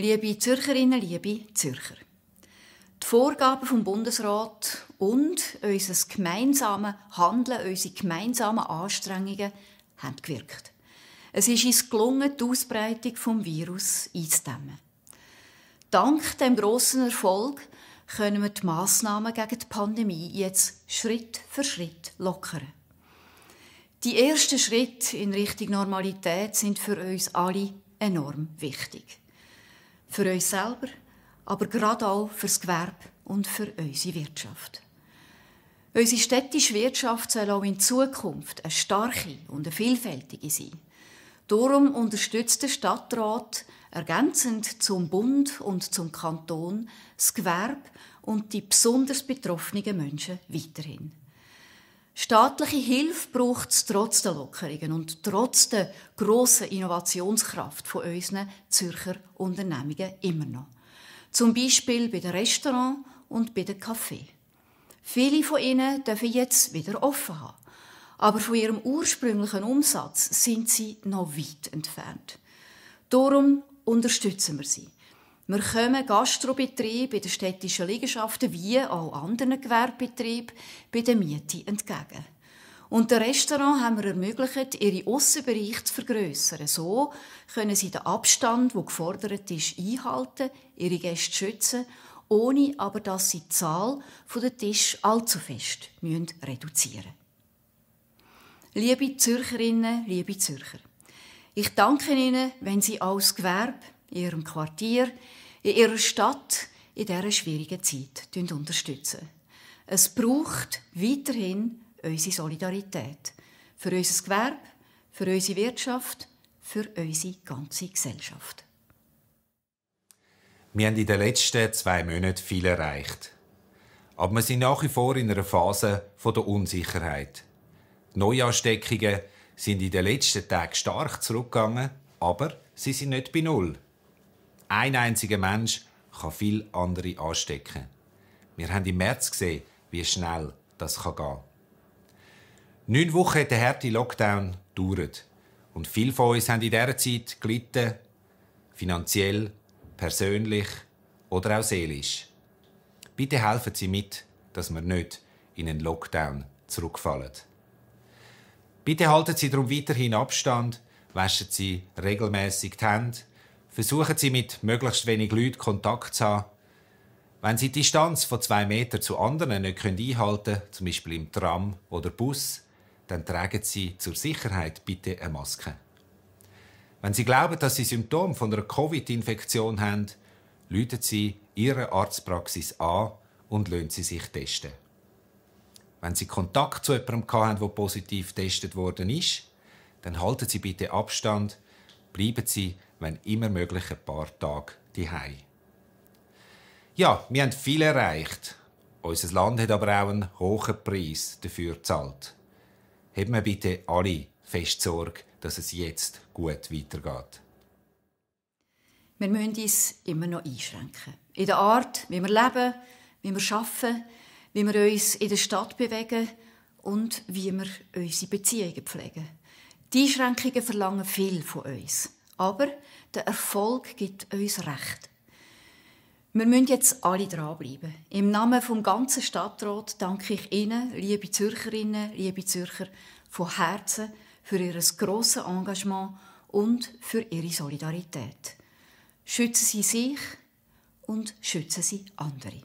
Liebe Zürcherinnen, liebe Zürcher. Die Vorgaben vom Bundesrat und unser gemeinsames Handeln, unsere gemeinsamen Anstrengungen haben gewirkt. Es ist uns gelungen, die Ausbreitung des Virus einzudämmen. Dank dem grossen Erfolg können wir die Massnahmen gegen die Pandemie jetzt Schritt für Schritt lockern. Die ersten Schritte in Richtung Normalität sind für uns alle enorm wichtig für euch selber, aber gerade auch fürs Gewerbe und für unsere Wirtschaft. Unsere städtische Wirtschaft soll auch in Zukunft eine starke und eine vielfältige sein. Darum unterstützt der Stadtrat ergänzend zum Bund und zum Kanton das Gewerbe und die besonders betroffenen Menschen weiterhin. Staatliche Hilfe braucht es trotz der Lockerungen und trotz der grossen Innovationskraft von unseren Zürcher Unternehmungen immer noch. Zum Beispiel bei den Restaurants und bei den Cafés. Viele von ihnen dürfen jetzt wieder offen haben. Aber von ihrem ursprünglichen Umsatz sind sie noch weit entfernt. Darum unterstützen wir sie. Wir kommen Gastrobetrieben in den städtischen Liegenschaften wie auch anderen Gewerbebetrieben bei der Miete entgegen. Und den Restaurant haben wir ermöglicht, ihre Aussenbereiche zu vergrössern. So können sie den Abstand, der gefordert ist, einhalten, ihre Gäste schützen, ohne aber, dass sie die Zahl der Tisch allzu fest müssen reduzieren müssen. Liebe Zürcherinnen, liebe Zürcher, ich danke Ihnen, wenn Sie als Gewerbe in ihrem Quartier, in ihrer Stadt in dieser schwierigen Zeit unterstützen. Es braucht weiterhin unsere Solidarität. Für unser Gewerbe, für unsere Wirtschaft, für unsere ganze Gesellschaft. Wir haben in den letzten zwei Monaten viel erreicht. Aber wir sind nach wie vor in einer Phase der Unsicherheit. Die Neuansteckungen sind in den letzten Tagen stark zurückgegangen, aber sie sind nicht bei Null. Ein einziger Mensch kann viele andere anstecken. Wir haben im März gesehen, wie schnell das gehen kann. Neun Wochen hat der harte Lockdown gedauert. Und viele von uns haben in dieser Zeit gelitten, finanziell, persönlich oder auch seelisch. Bitte helfen Sie mit, dass wir nicht in einen Lockdown zurückfallen. Bitte halten Sie darum weiterhin Abstand, waschen Sie regelmäßig die Hände Versuchen Sie mit möglichst wenig Leuten Kontakt zu haben. Wenn Sie die Distanz von zwei Metern zu anderen nicht einhalten können, zum Beispiel im Tram oder Bus, dann tragen Sie zur Sicherheit bitte eine Maske. Wenn Sie glauben, dass Sie Symptome von einer Covid-Infektion haben, läuten Sie Ihre Arztpraxis an und lassen Sie sich testen. Wenn Sie Kontakt zu jemandem haben, der positiv getestet worden ist, dann halten Sie bitte Abstand, bleiben Sie wenn immer möglich ein paar Tage diehei. Ja, wir haben viel erreicht. Unser Land hat aber auch einen hohen Preis dafür gezahlt. Haben wir bitte alle fest Sorge, dass es jetzt gut weitergeht. Wir müssen uns immer noch einschränken. In der Art, wie wir leben, wie wir arbeiten, wie wir uns in der Stadt bewegen und wie wir unsere Beziehungen pflegen. Die Einschränkungen verlangen viel von uns. Aber der Erfolg gibt uns Recht. Wir müssen jetzt alle dranbleiben. Im Namen vom ganzen Stadtrat danke ich Ihnen, liebe Zürcherinnen, liebe Zürcher, von Herzen für Ihr grosses Engagement und für Ihre Solidarität. Schützen Sie sich und schützen Sie andere.